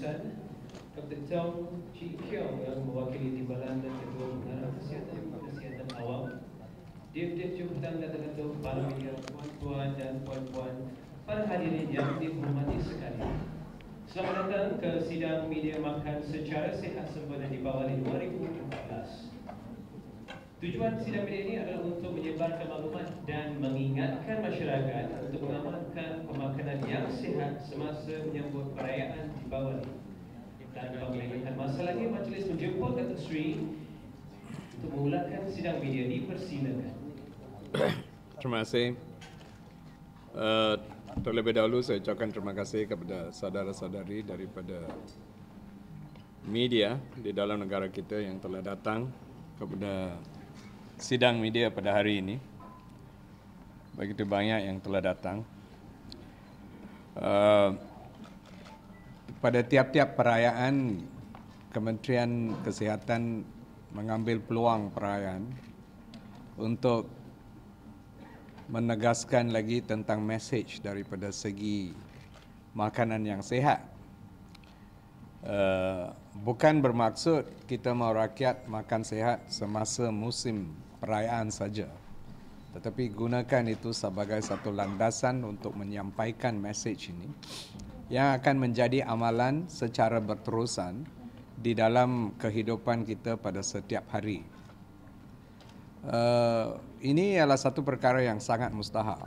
sana Dr. Tong Chi Kiong yang mewakili Timbalan dan Ketua Pengarah Kesihatan dan Kesihatan Awam Dip-dip jemputan datang ke para media puan-puan dan puan-puan Para hadirin yang dihormati sekali Selamat datang ke sidang media makan secara sehat sempena di bawah 2014 Tujuan sidang media ini adalah untuk menyebarkan maklumat dan mengingatkan masyarakat untuk mengamalkan pemakanan yang sihat semasa menyambut perayaan di bawah ini. Dan pemerintahan masa lagi, majlis menjumpa Datuk Sri untuk mengulakan sidang media ini. Persilakan. Terima kasih. Uh, eh, terlebih dahulu saya ucapkan terima kasih kepada saudara-saudari daripada media di dalam negara kita yang telah datang kepada sidang media pada hari ini. Begitu banyak yang telah datang. Eh, pada tiap-tiap perayaan, Kementerian Kesihatan mengambil peluang perayaan untuk menegaskan lagi tentang message daripada segi makanan yang sehat. Uh, bukan bermaksud kita mahu rakyat makan sehat semasa musim perayaan saja. Tetapi gunakan itu sebagai satu landasan untuk menyampaikan message ini yang akan menjadi amalan secara berterusan di dalam kehidupan kita pada setiap hari. Uh, ini adalah satu perkara yang sangat mustahak.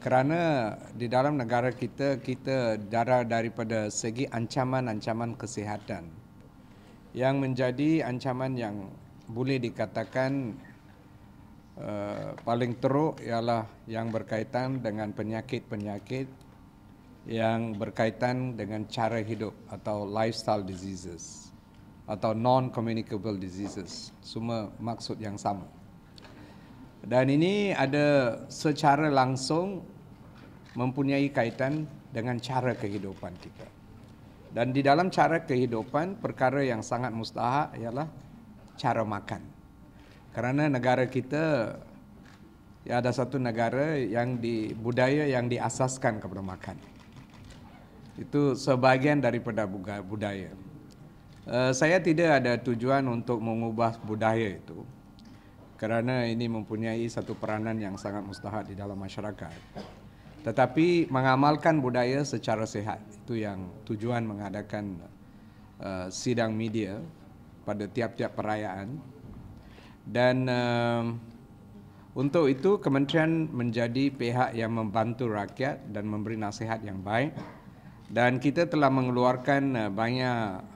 Kerana di dalam negara kita, kita darah daripada segi ancaman-ancaman kesihatan yang menjadi ancaman yang boleh dikatakan uh, paling teruk ialah yang berkaitan dengan penyakit-penyakit yang berkaitan dengan cara hidup atau lifestyle diseases atau non-communicable diseases. Semua maksud yang sama. Dan ini ada secara langsung mempunyai kaitan dengan cara kehidupan kita. Dan di dalam cara kehidupan, perkara yang sangat mustahak ialah cara makan. Kerana negara kita ya ada satu negara yang di budaya yang diasaskan kepada makan. Itu sebahagian daripada budaya. Eh, saya tidak ada tujuan untuk mengubah budaya itu kerana ini mempunyai satu peranan yang sangat mustahak di dalam masyarakat. Tetapi mengamalkan budaya secara sehat itu yang tujuan mengadakan uh, sidang media pada tiap-tiap perayaan dan uh, untuk itu kementerian menjadi pihak yang membantu rakyat dan memberi nasihat yang baik dan kita telah mengeluarkan uh, banyak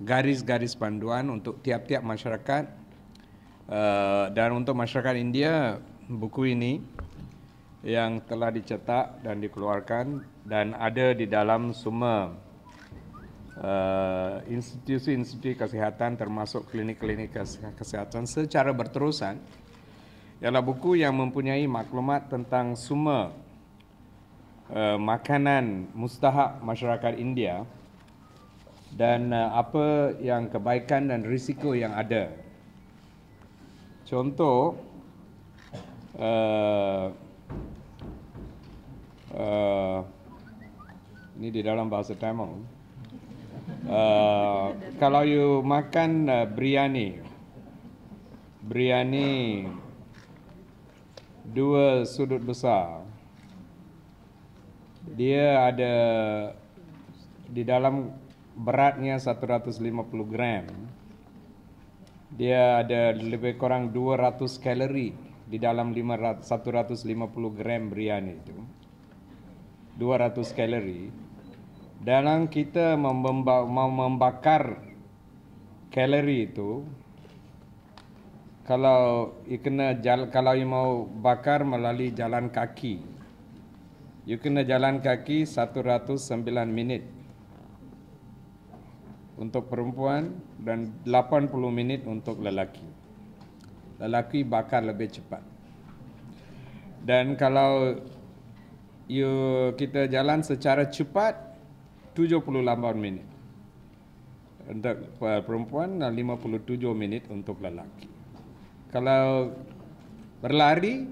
garis-garis panduan untuk tiap-tiap masyarakat uh, dan untuk masyarakat India buku ini yang telah dicetak dan dikeluarkan dan ada di dalam semua Eh, institusi-institusi uh, kesehatan termasuk klinik-klinik kesehatan secara berterusan ialah buku yang mempunyai maklumat tentang semua uh, eh, makanan mustahak masyarakat India dan uh, apa yang kebaikan dan risiko yang ada. Contoh, uh, uh, ini di dalam bahasa Tamil. Uh, kalau you makan uh, biryani biryani dua sudut besar dia ada di dalam beratnya 150 gram dia ada lebih kurang 200 kalori di dalam 150 gram biryani itu 200 kalori dalam kita mau membakar kalori itu kalau you kena jala, kalau i mau bakar melalui jalan kaki you kena jalan kaki 109 minit untuk perempuan dan 80 minit untuk lelaki lelaki bakar lebih cepat dan kalau you kita jalan secara cepat 78 minit untuk eh, perempuan dan 57 minit untuk lelaki. Kalau berlari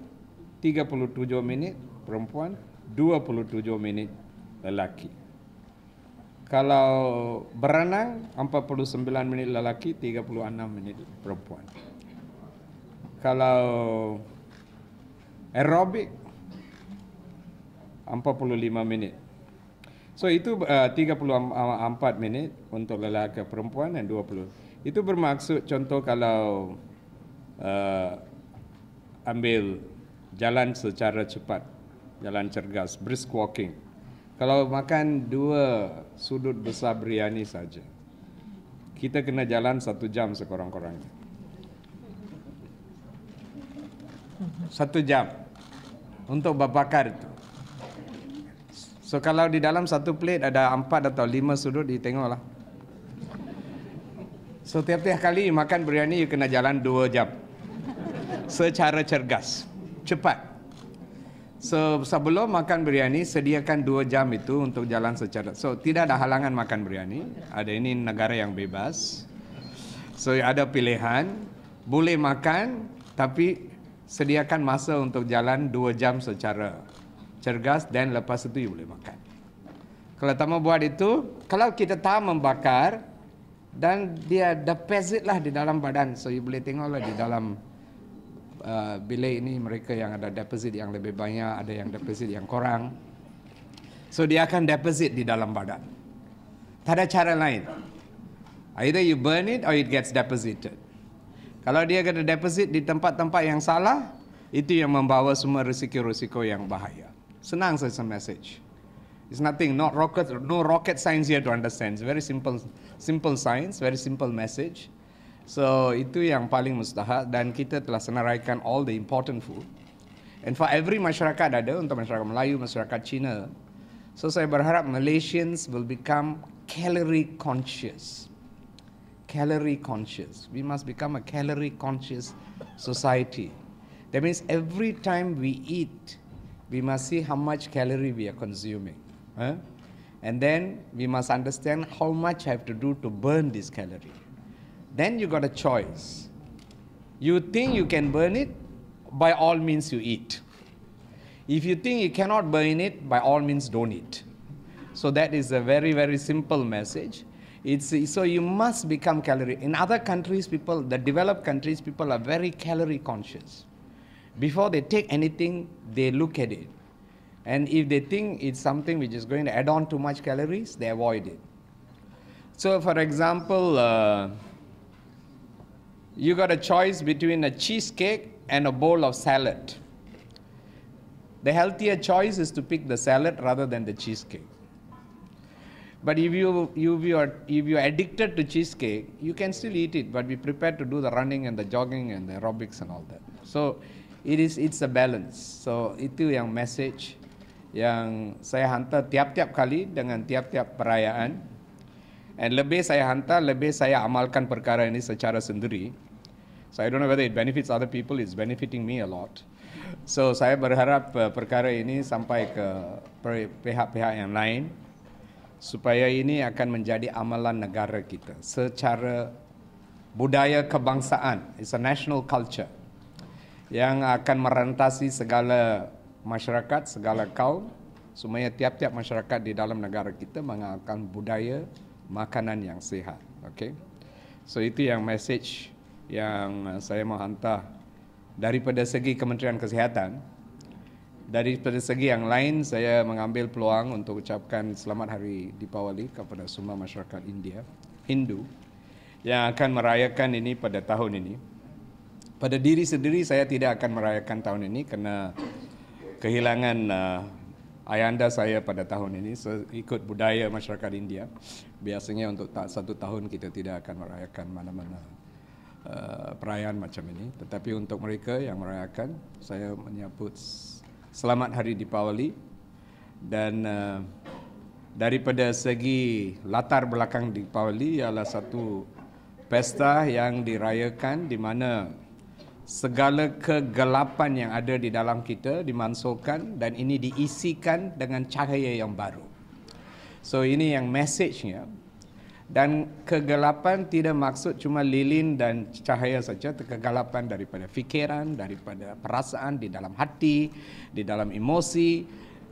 37 minit perempuan, 27 minit lelaki. Kalau berenang 49 minit lelaki, 36 minit perempuan. Kalau aerobik 45 minit So itu uh, 34 minit untuk lelaki perempuan dan 20. Itu bermaksud contoh kalau uh, ambil jalan secara cepat, jalan cergas, brisk walking. Kalau makan dua sudut besar biryani saja, kita kena jalan satu jam sekurang-kurangnya. Satu jam untuk babakar itu. So kalau di dalam satu plate ada empat atau lima sudut, dia tengoklah. So tiap-tiap kali makan biryani, you kena jalan dua jam. Secara cergas. Cepat. So sebelum makan biryani, sediakan dua jam itu untuk jalan secara... So tidak ada halangan makan biryani. Ada ini negara yang bebas. So ada pilihan. Boleh makan, tapi sediakan masa untuk jalan dua jam secara cergas dan lepas itu you boleh makan. Kalau tak mau buat itu, kalau kita tak membakar dan dia deposit lah di dalam badan. So you boleh tengok lah di dalam uh, bilik ini mereka yang ada deposit yang lebih banyak, ada yang deposit yang kurang. So dia akan deposit di dalam badan. Tak ada cara lain. Either you burn it or it gets deposited. Kalau dia kena deposit di tempat-tempat yang salah, itu yang membawa semua risiko-risiko yang bahaya. Senang saja message. It's nothing, not rocket, no rocket science here to understand. It's very simple, simple science, very simple message. So itu yang paling mustahak dan kita telah senaraikan all the important food. And for every masyarakat ada untuk masyarakat Melayu, masyarakat Cina. So saya berharap Malaysians will become calorie conscious. Calorie conscious. We must become a calorie conscious society. That means every time we eat, we must see how much calorie we are consuming. And then we must understand how much I have to do to burn this calorie. Then you got a choice. You think you can burn it, by all means you eat. If you think you cannot burn it, by all means don't eat. So that is a very, very simple message. It's, so you must become calorie. In other countries, people, the developed countries, people are very calorie conscious. Before they take anything, they look at it. And if they think it's something which is going to add on too much calories, they avoid it. So, for example, uh, you got a choice between a cheesecake and a bowl of salad. The healthier choice is to pick the salad rather than the cheesecake. But if you, if you, are, if you are addicted to cheesecake, you can still eat it, but be prepared to do the running and the jogging and the aerobics and all that. So it is it's a balance. So itu yang message yang saya hantar tiap-tiap kali dengan tiap-tiap perayaan. And lebih saya hantar, lebih saya amalkan perkara ini secara sendiri. So I don't know whether it benefits other people, it's benefiting me a lot. So saya berharap uh, perkara ini sampai ke pihak-pihak yang lain supaya ini akan menjadi amalan negara kita secara budaya kebangsaan. It's a national culture yang akan merentasi segala masyarakat, segala kaum semuanya tiap-tiap masyarakat di dalam negara kita mengamalkan budaya makanan yang sihat. Okay. So itu yang message yang uh, saya mau hantar daripada segi Kementerian Kesihatan. Daripada segi yang lain, saya mengambil peluang untuk ucapkan selamat hari Dipawali kepada semua masyarakat India, Hindu, yang akan merayakan ini pada tahun ini pada diri sendiri saya tidak akan merayakan tahun ini karena kehilangan uh, ayanda saya pada tahun ini so, ikut budaya masyarakat India biasanya untuk tak satu tahun kita tidak akan merayakan mana-mana uh, perayaan macam ini tetapi untuk mereka yang merayakan saya menyambut selamat hari di Pawali dan uh, daripada segi latar belakang di Dipawali ialah satu pesta yang dirayakan di mana segala kegelapan yang ada di dalam kita dimansuhkan dan ini diisikan dengan cahaya yang baru. So ini yang message-nya. Dan kegelapan tidak maksud cuma lilin dan cahaya saja, kegelapan daripada fikiran, daripada perasaan di dalam hati, di dalam emosi,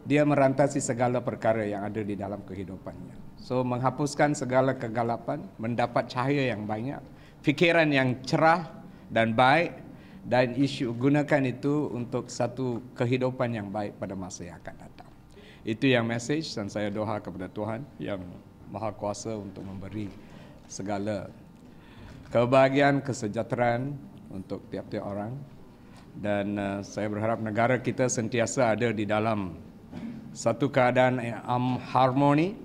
dia merantasi segala perkara yang ada di dalam kehidupannya. So menghapuskan segala kegelapan, mendapat cahaya yang banyak, fikiran yang cerah dan baik dan isu gunakan itu untuk satu kehidupan yang baik pada masa yang akan datang. Itu yang message dan saya doa kepada Tuhan yang Maha Kuasa untuk memberi segala kebahagiaan, kesejahteraan untuk tiap-tiap orang. Dan uh, saya berharap negara kita sentiasa ada di dalam satu keadaan yang um, harmoni.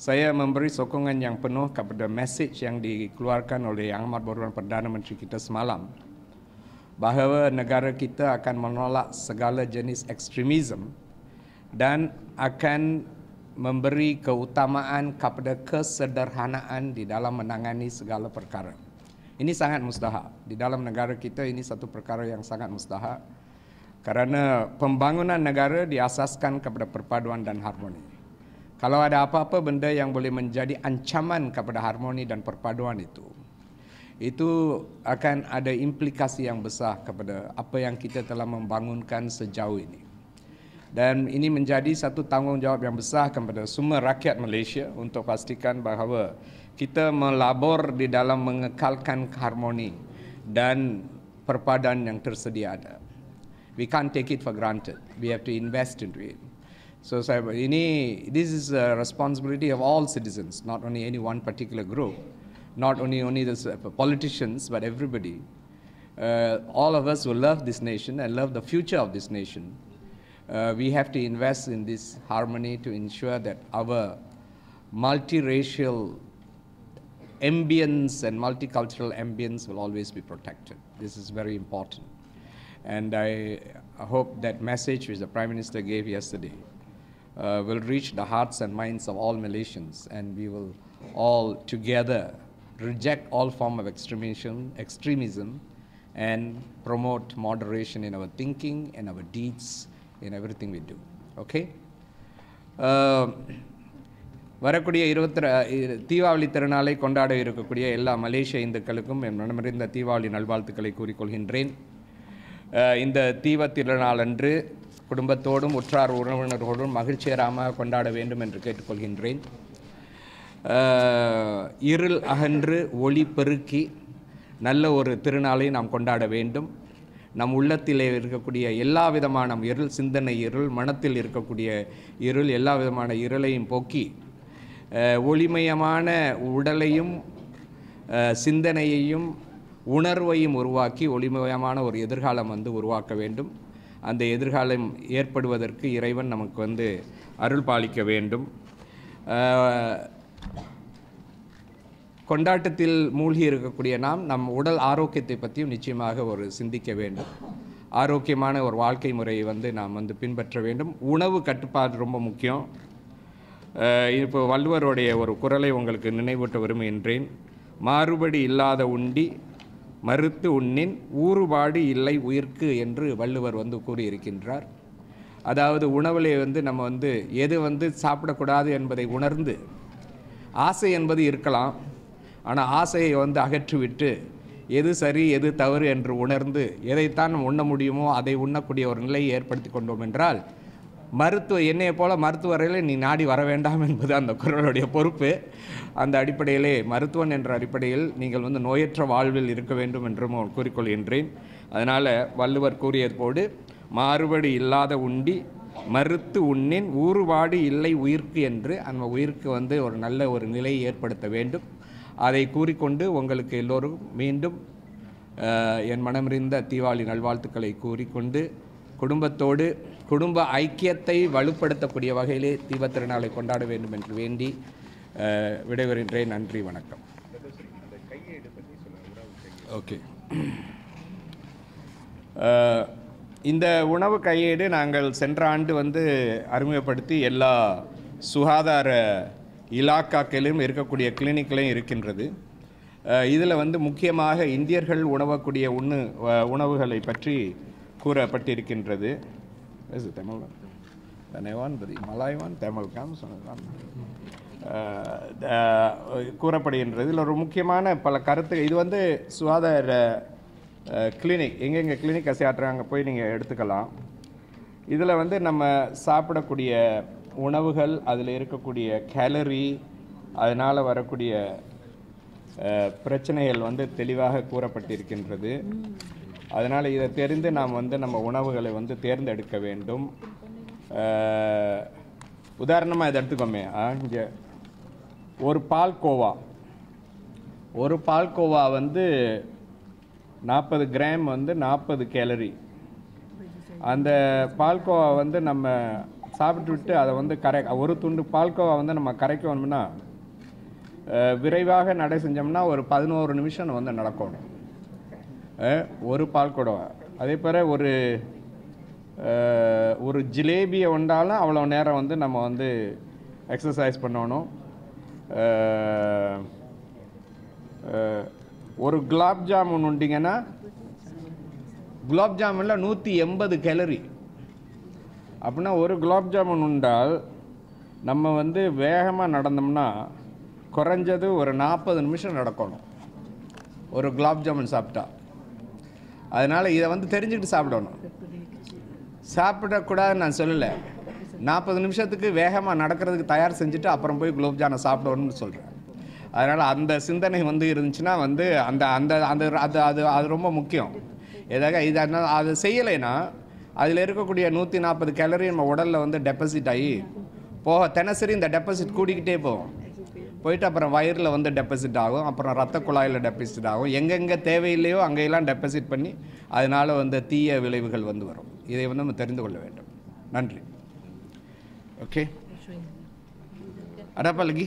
Saya memberi sokongan yang penuh kepada message yang dikeluarkan oleh Yang Amat Baruan Perdana Menteri kita semalam bahawa negara kita akan menolak segala jenis ekstremisme dan akan memberi keutamaan kepada kesederhanaan di dalam menangani segala perkara. Ini sangat mustahak. Di dalam negara kita ini satu perkara yang sangat mustahak kerana pembangunan negara diasaskan kepada perpaduan dan harmoni. Kalau ada apa-apa benda yang boleh menjadi ancaman kepada harmoni dan perpaduan itu, itu akan ada implikasi yang besar kepada apa yang kita telah membangunkan sejauh ini. Dan ini menjadi satu tanggungjawab yang besar kepada semua rakyat Malaysia untuk pastikan bahawa kita melabur di dalam mengekalkan harmoni dan perpaduan yang tersedia ada. We can't take it for granted. We have to invest into it. So saya ini this is a responsibility of all citizens, not only any one particular group. not only only the uh, politicians, but everybody. Uh, all of us who love this nation and love the future of this nation, uh, we have to invest in this harmony to ensure that our multiracial ambience and multicultural ambience will always be protected. This is very important. And I hope that message which the Prime Minister gave yesterday uh, will reach the hearts and minds of all Malaysians, and we will all together reject all form of extremism, extremism and promote moderation in our thinking and our deeds in everything we do. Okay? Uh, வரக்கூடிய இருபத்தி தீபாவளி திருநாளை கொண்டாட இருக்கக்கூடிய எல்லா மலேசிய இந்துக்களுக்கும் என் மனமிருந்த தீபாவளி நல்வாழ்த்துக்களை கூறிக்கொள்கின்றேன் இந்த தீப திருநாளன்று குடும்பத்தோடும் உற்றார் உறவினர்களோடும் மகிழ்ச்சியராமல் கொண்டாட வேண்டும் என்று கேட்டுக்கொள்கின்றேன் இருள் அகன்று ஒளி பெருக்கி நல்ல ஒரு திருநாளை நாம் கொண்டாட வேண்டும் நம் உள்ளத்திலே இருக்கக்கூடிய எல்லா விதமான இருள் சிந்தனை இருள் மனத்தில் இருக்கக்கூடிய இருள் எல்லா விதமான இருளையும் போக்கி ஒளிமயமான உடலையும் சிந்தனையையும் உணர்வையும் உருவாக்கி ஒளிமயமான ஒரு எதிர்காலம் வந்து உருவாக்க வேண்டும் அந்த எதிர்காலம் ஏற்படுவதற்கு இறைவன் நமக்கு வந்து அருள் பாலிக்க வேண்டும் கொண்டாட்டத்தில் மூழ்கி இருக்கக்கூடிய நாம் நம் உடல் ஆரோக்கியத்தை பற்றியும் நிச்சயமாக ஒரு சிந்திக்க வேண்டும் ஆரோக்கியமான ஒரு வாழ்க்கை முறையை வந்து நாம் வந்து பின்பற்ற வேண்டும் உணவு கட்டுப்பாடு ரொம்ப முக்கியம் இப்போ வள்ளுவருடைய ஒரு குரலை உங்களுக்கு நினைவூட்ட விரும்புகின்றேன் மாறுபடி இல்லாத உண்டி மறுத்து உண்ணின் ஊறுபாடு இல்லை உயிர்க்கு என்று வள்ளுவர் வந்து கூறியிருக்கின்றார் அதாவது உணவிலே வந்து நம்ம வந்து எது வந்து சாப்பிடக்கூடாது என்பதை உணர்ந்து ஆசை என்பது இருக்கலாம் ஆனால் ஆசையை வந்து அகற்றிவிட்டு எது சரி எது தவறு என்று உணர்ந்து எதைத்தான் உண்ண முடியுமோ அதை உண்ணக்கூடிய ஒரு நிலையை ஏற்படுத்தி கொண்டோம் என்றால் மருத்துவ என்னையை போல மருத்துவரையில் நீ நாடி வர வேண்டாம் என்பது அந்த குரலுடைய பொறுப்பு அந்த அடிப்படையிலே மருத்துவன் என்ற அடிப்படையில் நீங்கள் வந்து நோயற்ற வாழ்வில் இருக்க வேண்டும் என்றும் கூறிக்கொள்கின்றேன் அதனால் வள்ளுவர் கூறியது போடு மாறுபடி இல்லாத உண்டி மறுத்து உண்ணின் ஊறுபாடு இல்லை உயிர்க்கு என்று அந்த உயிர்க்கு வந்து ஒரு நல்ல ஒரு நிலையை ஏற்படுத்த வேண்டும் அதை கூறிக்கொண்டு உங்களுக்கு எல்லோரும் மீண்டும் என் மனமறிந்த தீபாவளி நல்வாழ்த்துக்களை கூறிக்கொண்டு குடும்பத்தோடு குடும்ப ஐக்கியத்தை வலுப்படுத்தக்கூடிய வகையிலே தீபத்திருநாளை கொண்டாட வேண்டும் என்று வேண்டி விடைபெறுகின்றேன் நன்றி வணக்கம் ஓகே இந்த உணவு கையேடு நாங்கள் சென்ற ஆண்டு வந்து அறிமுகப்படுத்தி எல்லா சுகாதார இலாக்காக்களிலும் இருக்கக்கூடிய கிளினிக்லையும் இருக்கின்றது இதில் வந்து முக்கியமாக இந்தியர்கள் உணவக்கூடிய உண்ணு உணவுகளை பற்றி கூறப்பட்டிருக்கின்றது தமிழ் தனேவான் பதி மலாய்வான் தமிழ் காம் கூறப்படுகின்றது இதில் ஒரு முக்கியமான பல கருத்து இது வந்து சுகாதார கிளினிக் எங்கெங்கே கிளினிக் அசையாட்டுற போய் நீங்கள் எடுத்துக்கலாம் இதில் வந்து நம்ம சாப்பிடக்கூடிய உணவுகள் அதில் இருக்கக்கூடிய கேலரி அதனால் வரக்கூடிய பிரச்சனைகள் வந்து தெளிவாக கூறப்பட்டிருக்கின்றது அதனால் இதை தெரிந்து நாம் வந்து நம்ம உணவுகளை வந்து தேர்ந்தெடுக்க வேண்டும் உதாரணமாக இதை எடுத்துக்கோமே இங்கே ஒரு பால்கோவா ஒரு பால்கோவா வந்து நாற்பது கிராம் வந்து நாற்பது கேலரி அந்த பால்கோவா வந்து நம்ம விட்டு அதை வந்து கரை ஒரு துண்டு பால்கோவா வந்து நம்ம கரைக்கணும்னா விரைவாக நடை செஞ்சோம்னா ஒரு பதினோரு நிமிஷம் வந்து நடக்கணும் ஒரு பால்கோடவா அதே போல் ஒரு ஒரு ஜிலேபியை உண்டாலும் அவ்வளோ நேரம் வந்து நம்ம வந்து எக்ஸசைஸ் பண்ணணும் ஒரு குலாப் ஜாமுன் உண்டிங்கன்னா குலாப் ஜாமுனில் நூற்றி எண்பது கேலரி அப்படின்னா ஒரு குலாப் ஜாமுன் உண்டால் நம்ம வந்து வேகமாக நடந்தோம்னா குறைஞ்சது ஒரு நாற்பது நிமிஷம் நடக்கணும் ஒரு குலாப் ஜாமுன் சாப்பிட்டா அதனால் இதை வந்து தெரிஞ்சுக்கிட்டு சாப்பிடணும் சாப்பிடக்கூடாதுன்னு நான் சொல்லலை நாற்பது நிமிஷத்துக்கு வேகமாக நடக்கிறதுக்கு தயார் செஞ்சுட்டு அப்புறம் போய் குலோப்ஜானை சாப்பிடணும்னு சொல்கிறேன் அதனால் அந்த சிந்தனை வந்து இருந்துச்சுன்னா வந்து அந்த அந்த அந்த அது அது அது ரொம்ப முக்கியம் எதாக இது அதனால் அது செய்யலைன்னா அதில் இருக்கக்கூடிய நூற்றி நாற்பது கேலரி நம்ம உடலில் வந்து டெபாசிட் ஆகி போக தினசரி இந்த டெபாசிட் கூடிக்கிட்டே போகும் போயிட்டு அப்புறம் வயிறில் வந்து டெபாசிட் ஆகும் அப்புறம் ரத்த குழாயில் டெபாசிட் ஆகும் எங்கெங்கே தேவையில்லையோ அங்கெல்லாம் டெபாசிட் பண்ணி அதனால் வந்து தீய விளைவுகள் வந்து வரும் இதை வந்து நம்ம தெரிந்து கொள்ள வேண்டும் நன்றி ஓகே அடப்பலகி